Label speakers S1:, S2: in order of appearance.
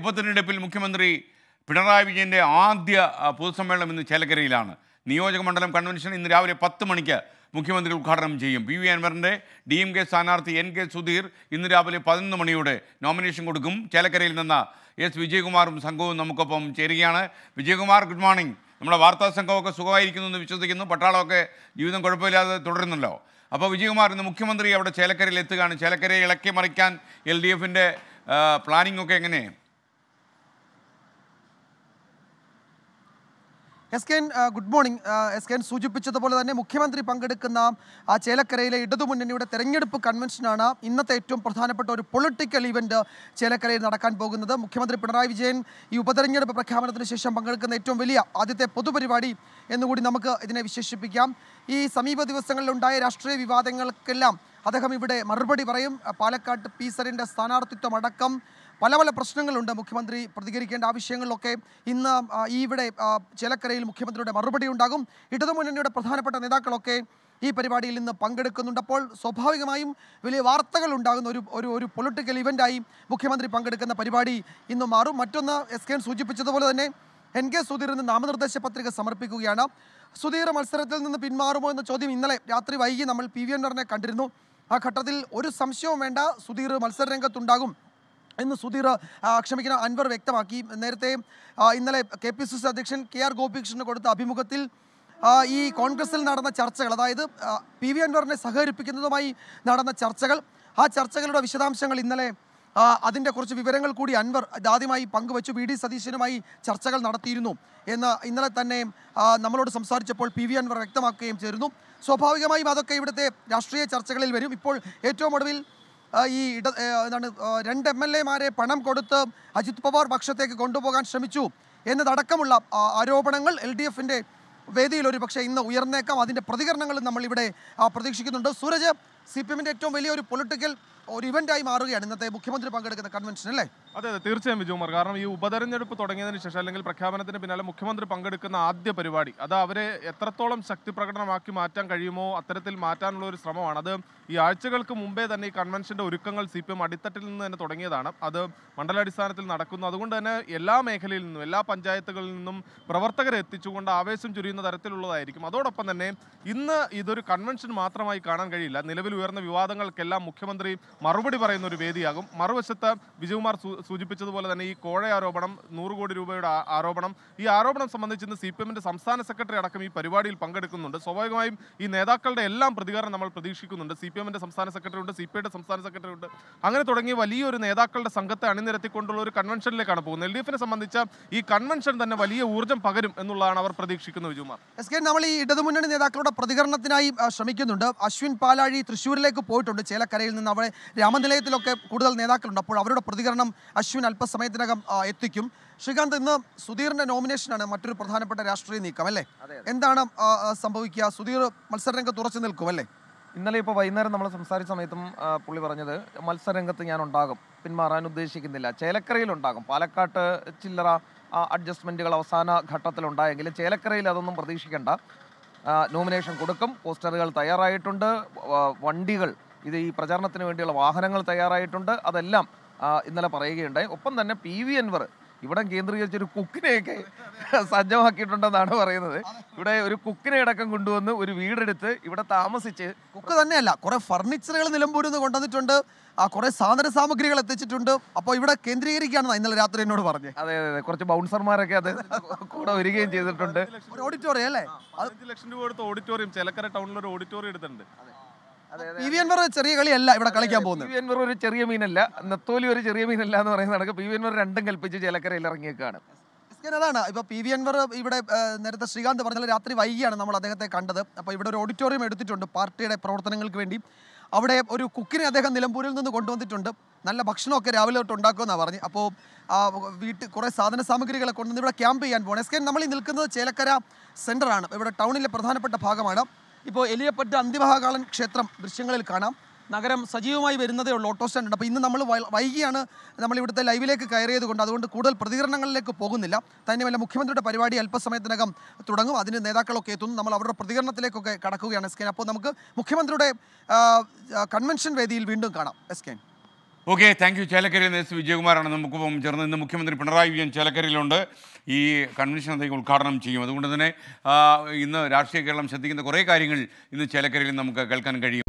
S1: ഉപതെരഞ്ഞെടുപ്പിൽ മുഖ്യമന്ത്രി പിണറായി വിജയൻ്റെ ആദ്യ പൊതുസമ്മേളനം ഇന്ന് ചേലക്കരയിലാണ് നിയോജക മണ്ഡലം കൺവെൻഷൻ ഇന്ന് രാവിലെ പത്ത് മണിക്ക് മുഖ്യമന്ത്രി ഉദ്ഘാടനം ചെയ്യും പി വി അൻവറിൻ്റെ ഡി എം കെ സ്ഥാനാർത്ഥി എൻ കെ സുധീർ ഇന്ന് രാവിലെ പതിനൊന്ന് മണിയോടെ നോമിനേഷൻ കൊടുക്കും ചേലക്കരയിൽ നിന്ന് എസ് വിജയകുമാറും സംഘവും നമുക്കൊപ്പം ചേരുകയാണ് വിജയകുമാർ ഗുഡ് മോർണിംഗ് നമ്മുടെ വാർത്താ സംഘമൊക്കെ സുഖമായിരിക്കുന്നു എന്ന് വിശ്വസിക്കുന്നു പട്ടാളമൊക്കെ ജീവിതം കുഴപ്പമില്ലാതെ തുടരുന്നല്ലോ അപ്പോൾ വിജയകുമാർ ഇന്ന് മുഖ്യമന്ത്രി അവിടെ ചേലക്കരയിൽ എത്തുകയാണ് ചേലക്കരയെ ഇളക്കി മറിക്കാൻ എൽ ഡി എഫിൻ്റെ പ്ലാനിംഗ് ഒക്കെ എങ്ങനെയാണ്
S2: S K good morning S K സൂചിപ്പിച്ചതുപോലെ തന്നെ മുഖ്യമന്ത്രി പങ്കെടുക്കുന്ന ആ ചേലക്കരയിലെ ഇടതുമുന്നണിയുടെ തെരഞ്ഞെടുപ്പ് കൺവെൻഷനാണ് ഇന്നത്തെ ഏറ്റവും പ്രധാനപ്പെട്ട ഒരു പൊളിറ്റിക്കൽ ഇവന്റ് ചേലക്കരയിൽ നടക്കാൻ പോകുന്നത് മുഖ്യമന്ത്രി പിണറായി വിജയൻ ഈ ഉപതെരഞ്ഞെടുപ്പ് പ്രഖ്യാപനത്തിന് ശേഷം പങ്കെടുക്കുന്ന ഏറ്റവും വലിയ ആദ്യത്തെ പൊതുപരിപാടി എന്നുകൂടി നമുക്ക് ഇതിനെ വിശേഷിപ്പിക്കാം ഈ സമീപ ദിവസങ്ങളിലുണ്ടായ രാഷ്ട്രീയ വിവാദങ്ങൾക്കെല്ലാം അദ്ദേഹം ഇവിടെ മറുപടി പറയും പാലക്കാട്ട് പി സറിൻ്റെ സ്ഥാനാർത്ഥിത്വം അടക്കം പല പല പ്രശ്നങ്ങളുണ്ട് മുഖ്യമന്ത്രി പ്രതികരിക്കേണ്ട ആവശ്യങ്ങളിലൊക്കെ ഇന്ന് ഇവിടെ ചിലക്കരയിൽ മുഖ്യമന്ത്രിയുടെ മറുപടി ഉണ്ടാകും ഇടതുമുന്നണിയുടെ പ്രധാനപ്പെട്ട നേതാക്കളൊക്കെ ഈ പരിപാടിയിൽ ഇന്ന് അപ്പോൾ സ്വാഭാവികമായും വലിയ വാർത്തകൾ ഉണ്ടാകുന്ന ഒരു ഒരു ഒരു പൊളിറ്റിക്കൽ ഇവൻ്റായി മുഖ്യമന്ത്രി പങ്കെടുക്കുന്ന പരിപാടി ഇന്ന് മാറും മറ്റൊന്ന് എസ് കെ സൂചിപ്പിച്ചതുപോലെ തന്നെ എൻ കെ സുധീറിന് നാമനിർദ്ദേശ പത്രിക സമർപ്പിക്കുകയാണ് സുധീർ മത്സരത്തിൽ നിന്ന് പിന്മാറുമോ എന്ന ചോദ്യം ഇന്നലെ രാത്രി വൈകി നമ്മൾ പി വി എൻ കണ്ടിരുന്നു ആ ഘട്ടത്തിൽ ഒരു സംശയവും വേണ്ട സുധീർ രംഗത്തുണ്ടാകും എന്ന് സുധീർ ക്ഷമിക്കുന്ന അൻവർ വ്യക്തമാക്കി നേരത്തെ ഇന്നലെ കെ പി സി സി അധ്യക്ഷൻ കെ ആർ ഗോപികൃഷ്ണന് കൊടുത്ത അഭിമുഖത്തിൽ ഈ കോൺഗ്രസിൽ നടന്ന ചർച്ചകൾ അതായത് പി വി അൻവറിനെ സഹകരിപ്പിക്കുന്നതുമായി നടന്ന ചർച്ചകൾ ആ ചർച്ചകളുടെ വിശദാംശങ്ങൾ ഇന്നലെ അതിൻ്റെ കുറച്ച് വിവരങ്ങൾ കൂടി അൻവർ ആദ്യമായി പങ്കുവച്ചു വി ഡി സതീശനുമായി ചർച്ചകൾ നടത്തിയിരുന്നു എന്ന് ഇന്നലെ തന്നെ നമ്മളോട് സംസാരിച്ചപ്പോൾ പി വി അൻവർ വ്യക്തമാക്കുകയും ചേരുന്നു സ്വാഭാവികമായും അതൊക്കെ ഇവിടുത്തെ രാഷ്ട്രീയ ചർച്ചകളിൽ വരും ഇപ്പോൾ ഏറ്റവും ഒടുവിൽ ഈ ഇട എന്താണ് രണ്ട് എം എൽ എമാരെ പണം കൊടുത്ത് അജിത് പവാർ പക്ഷത്തേക്ക് കൊണ്ടുപോകാൻ ശ്രമിച്ചു എന്നതടക്കമുള്ള ആരോപണങ്ങൾ എൽ ഡി എഫിൻ്റെ വേദിയിൽ ഒരു പക്ഷേ ഇന്ന് ഉയർന്നേക്കാം അതിൻ്റെ പ്രതികരണങ്ങൾ നമ്മളിവിടെ പ്രതീക്ഷിക്കുന്നുണ്ട് സൂരജ് സി പി എമ്മിൻ്റെ ഏറ്റവും വലിയൊരു പൊളിറ്റിക്കൽ ഒരു ഇവന്റായി മാറുകയാണ് ഇന്നത്തെ മുഖ്യമന്ത്രി പങ്കെടുക്കുന്ന കൺവെൻഷൻ അല്ലേ
S3: അതെ അതെ തീർച്ചയായും വിജയകുമാർ കാരണം ഈ ഉപതെരഞ്ഞെടുപ്പ് തുടങ്ങിയതിന് ശേഷം അല്ലെങ്കിൽ പ്രഖ്യാപനത്തിന് പിന്നാലെ മുഖ്യമന്ത്രി പങ്കെടുക്കുന്ന ആദ്യ പരിപാടി അത് അവരെ എത്രത്തോളം ശക്തി പ്രകടനമാക്കി മാറ്റാൻ കഴിയുമോ അത്തരത്തിൽ മാറ്റാനുള്ള ഒരു ശ്രമമാണ് അത് ഈ ആഴ്ചകൾക്ക് മുമ്പേ തന്നെ ഈ കൺവെൻഷന്റെ ഒരുക്കങ്ങൾ സി പി എം അടിത്തട്ടിൽ നിന്ന് തന്നെ തുടങ്ങിയതാണ് അത് മണ്ഡലാടിസ്ഥാനത്തിൽ നടക്കുന്നു അതുകൊണ്ട് തന്നെ എല്ലാ മേഖലയിൽ നിന്നും എല്ലാ പഞ്ചായത്തുകളിൽ നിന്നും പ്രവർത്തകരെ എത്തിച്ചുകൊണ്ട് ആവേശം ചുരിയുന്ന തരത്തിലുള്ളതായിരിക്കും അതോടൊപ്പം തന്നെ ഇന്ന് ഇതൊരു കൺവെൻഷൻ മാത്രമായി കാണാൻ കഴിയില്ല നിലവിൽ ഉയർന്ന വിവാദങ്ങൾക്കെല്ലാം മുഖ്യമന്ത്രി മറുപടി പറയുന്ന ഒരു വേദിയാകും മറുവശത്ത് വിജയകുമാർ സൂചിപ്പിച്ചതുപോലെ തന്നെ ഈ കോഴ ആരോപണം നൂറ് കോടി രൂപയുടെ ആരോപണം ഈ ആരോപണം സംബന്ധിച്ച് ഇന്ന് സി പി എമ്മിൻ്റെ സംസ്ഥാന സെക്രട്ടറി അടക്കം ഈ പരിപാടിയിൽ പങ്കെടുക്കുന്നുണ്ട് സ്വാഭാവികമായും ഈ നേതാക്കളുടെ എല്ലാം പ്രതികരണം നമ്മൾ പ്രതീക്ഷിക്കുന്നുണ്ട് സി പി എമ്മിൻ്റെ സംസ്ഥാന സെക്രട്ടറി ഉണ്ട് സി പി ഐയുടെ സംസ്ഥാന സെക്രട്ടറി ഉണ്ട് അങ്ങനെ തുടങ്ങിയ വലിയൊരു നേതാക്കളുടെ സംഘത്തെ അണിനിരത്തിക്കൊണ്ടുള്ള ഒരു കൺവെൻഷനിലേക്കാണ് പോകുന്നത് എൽ ഡി എഫിനെ സംബന്ധിച്ച് ഈ കൺവെൻഷൻ തന്നെ വലിയ ഊർജ്ജം പകരും എന്നുള്ളതാണ് അവർ പ്രതീക്ഷിക്കുന്നത് വിജയകുമാർ
S2: എസ് കെ നമ്മൾ ഈ ഇടതുമുന്നണി നേതാക്കളുടെ പ്രതികരണത്തിനായി ശ്രമിക്കുന്നുണ്ട് അശ്വിൻ പാലാഴി തൃശ്ശൂരിലേക്ക് പോയിട്ടുണ്ട് ചേലക്കരയിൽ നിന്ന് അവിടെ രാമനിലയത്തിലൊക്കെ കൂടുതൽ നേതാക്കളുണ്ട് അപ്പോൾ അവരുടെ പ്രതികരണം അശ്വിൻ അല്പസമയത്തിനകം എത്തിക്കും ശ്രീകാന്ത് ഇന്ന് സുധീറിന്റെ നോമിനേഷനാണ് മറ്റൊരു പ്രധാനപ്പെട്ട രാഷ്ട്രീയ നീക്കം അല്ലേ എന്താണ് സംഭവിക്കുക സുധീർ മത്സരരംഗത്ത് ഉറച്ചു നിൽക്കും അല്ലേ ഇന്നലെ ഇപ്പോൾ വൈകുന്നേരം നമ്മൾ സംസാരിച്ച
S4: സമയത്തും പുള്ളി പറഞ്ഞത് മത്സരരംഗത്ത് ഞാൻ ഉണ്ടാകും പിന്മാറാൻ ഉദ്ദേശിക്കുന്നില്ല ചേലക്കരയിൽ ഉണ്ടാകും പാലക്കാട്ട് ചില്ലറ അഡ്ജസ്റ്റ്മെൻറ്റുകൾ അവസാന ഘട്ടത്തിലുണ്ടായെങ്കിലും ചേലക്കരയിൽ അതൊന്നും പ്രതീക്ഷിക്കേണ്ട നോമിനേഷൻ കൊടുക്കും പോസ്റ്ററുകൾ തയ്യാറായിട്ടുണ്ട് വണ്ടികൾ ഇത് ഈ പ്രചാരണത്തിന് വേണ്ടിയുള്ള വാഹനങ്ങൾ തയ്യാറായിട്ടുണ്ട് അതെല്ലാം ഇന്നലെ പറയുകയുണ്ടായി ഒപ്പം തന്നെ പി വി എൻവർ ഇവിടെ കേന്ദ്രീകരിച്ചൊരു കുക്കിനെയൊക്കെ സജ്ജമാക്കിയിട്ടുണ്ടെന്നാണ് പറയുന്നത് ഇവിടെ ഒരു കുക്കിനെ അടക്കം കൊണ്ടുവന്ന് ഒരു വീടെടുത്ത് ഇവിടെ താമസിച്ച്
S2: കുക്ക് തന്നെയല്ല കുറേ ഫർണിച്ചറുകൾ നിലമ്പൂരിൽ നിന്ന് കൊണ്ടുവന്നിട്ടുണ്ട് ആ കുറേ സാധന സാമഗ്രികൾ എത്തിച്ചിട്ടുണ്ട് അപ്പോൾ ഇവിടെ കേന്ദ്രീകരിക്കുകയാണ് ഇന്നലെ രാത്രി
S3: എന്നോട് പറഞ്ഞു അതെ അതെ കുറച്ച് ബൗൺസർമാരൊക്കെ അത് കൂടെ വരികയും ചെയ്തിട്ടുണ്ട്
S2: ഒരു ഓഡിറ്റോറിയം അല്ലേ
S3: ലക്ഷം രൂപ കൊടുത്ത് ഓഡിറ്റോറിയം ചിലക്കര ടൗണിൽ ഒരു ഓഡിറ്റോറിയം എടുത്തിട്ടുണ്ട്
S2: പി വി അൻവർ ചെറിയ
S4: കളിയല്ല ഇവിടെ കളിക്കാൻ പോകുന്നത് പി ഒരു ചെറിയ മീനല്ല നെത്തോലി ഒരു ചെറിയ മീനല്ല എന്ന് പറയുന്ന നടക്കുക പി വി അൻവർ രണ്ടും കൽപ്പിച്ച് ചേലക്കരയിൽ ഇറങ്ങിയേക്കാണ്
S2: അതാണ് ഇപ്പൊ പി വി അൻവർ ഇവിടെ നേരത്തെ ശ്രീകാന്ത് പറഞ്ഞാൽ രാത്രി വൈകിയാണ് നമ്മൾ അദ്ദേഹത്തെ കണ്ടത് അപ്പൊ ഇവിടെ ഒരു ഓഡിറ്റോറിയം എടുത്തിട്ടുണ്ട് പാർട്ടിയുടെ പ്രവർത്തനങ്ങൾക്ക് വേണ്ടി അവിടെ ഒരു കുക്കിനെ അദ്ദേഹം നിലമ്പൂരിൽ നിന്ന് കൊണ്ടുവന്നിട്ടുണ്ട് നല്ല ഭക്ഷണമൊക്കെ രാവിലെ തൊട്ട് ഉണ്ടാക്കുമെന്നാണ് പറഞ്ഞു അപ്പോൾ വീട്ടിൽ കുറേ സാധന സാമഗ്രികളെ കൊണ്ടുവന്ന് ഇവിടെ ക്യാമ്പ് ചെയ്യാൻ പോകണം എസ് കെ നമ്മൾ ഈ നിൽക്കുന്നത് ചേലക്കര സെൻ്ററാണ് ഇവിടെ ടൗണിലെ പ്രധാനപ്പെട്ട ഭാഗമാണ് ഇപ്പോൾ എലിയപ്പെട്ട അന്തിമഹാകാളൻ ക്ഷേത്രം ദൃശ്യങ്ങളിൽ കാണാം നഗരം സജീവമായി വരുന്നതേ ഉള്ളൂ ഓട്ടോ സ്റ്റാൻഡ് അപ്പോൾ ഇന്ന് നമ്മൾ വൈകിയാണ് നമ്മൾ ഇവിടുത്തെ ലൈവിലേക്ക് കയറിയത് കൊണ്ട് അതുകൊണ്ട് കൂടുതൽ പ്രതികരണങ്ങളിലേക്ക് പോകുന്നില്ല തന്നെയല്ല മുഖ്യമന്ത്രിയുടെ പരിപാടി അല്പസമയത്തിനകം തുടങ്ങും അതിന് നേതാക്കളൊക്കെ എത്തുന്നു നമ്മൾ അവരുടെ പ്രതികരണത്തിലേക്കൊക്കെ കടക്കുകയാണ് എസ് കെൻ അപ്പോൾ നമുക്ക് മുഖ്യമന്ത്രിയുടെ കൺവെൻഷൻ വേദിയിൽ വീണ്ടും കാണാം S K
S1: okay thank you ചേലക്കരയിൽ നിന്ന് എസ് വിജയകുമാറാണ് നമുക്കൊപ്പം ചേർന്ന് ഇന്ന് മുഖ്യമന്ത്രി പിണറായി വിജയൻ ചേലക്കരയിലുണ്ട് ഈ കൺവെൻഷൻ അദ്ദേഹം ഉദ്ഘാടനം ചെയ്യും അതുകൊണ്ട് തന്നെ ഇന്ന് രാഷ്ട്രീയ കേരളം ശ്രദ്ധിക്കുന്ന കുറേ കാര്യങ്ങൾ ഇന്ന് ചേലക്കരയിൽ നമുക്ക് കേൾക്കാൻ കഴിയും